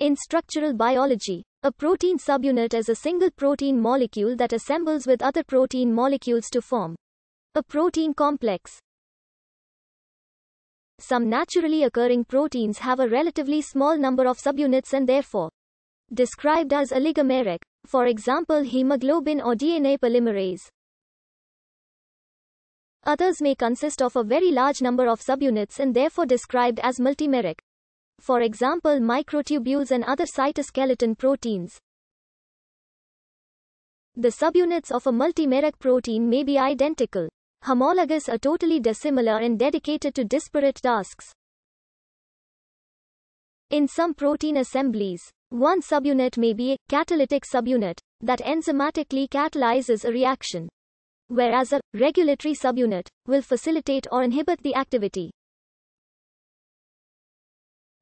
In structural biology, a protein subunit is a single protein molecule that assembles with other protein molecules to form a protein complex. Some naturally occurring proteins have a relatively small number of subunits and therefore described as oligomeric, for example hemoglobin or DNA polymerase. Others may consist of a very large number of subunits and therefore described as multimeric for example microtubules and other cytoskeleton proteins. The subunits of a multimeric protein may be identical. Homologous are totally dissimilar and dedicated to disparate tasks. In some protein assemblies, one subunit may be a catalytic subunit that enzymatically catalyzes a reaction, whereas a regulatory subunit will facilitate or inhibit the activity.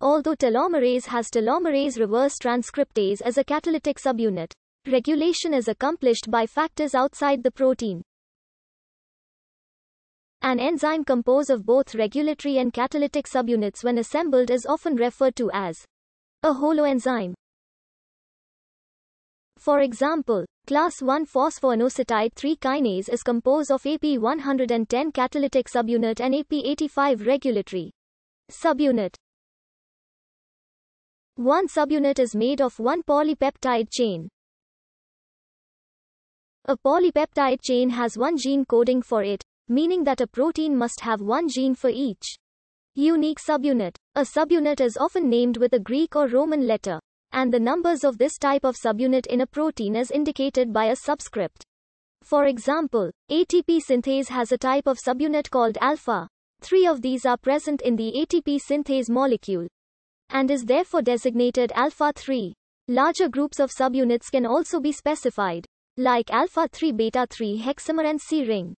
Although telomerase has telomerase reverse transcriptase as a catalytic subunit, regulation is accomplished by factors outside the protein. An enzyme composed of both regulatory and catalytic subunits when assembled is often referred to as a holoenzyme. For example, class 1 phosphoinositide 3 kinase is composed of AP110 catalytic subunit and AP85 regulatory subunit. One subunit is made of one polypeptide chain. A polypeptide chain has one gene coding for it, meaning that a protein must have one gene for each unique subunit. A subunit is often named with a Greek or Roman letter, and the numbers of this type of subunit in a protein is indicated by a subscript. For example, ATP synthase has a type of subunit called alpha. Three of these are present in the ATP synthase molecule, and is therefore designated alpha 3. Larger groups of subunits can also be specified, like alpha 3 beta 3 hexamer and C ring.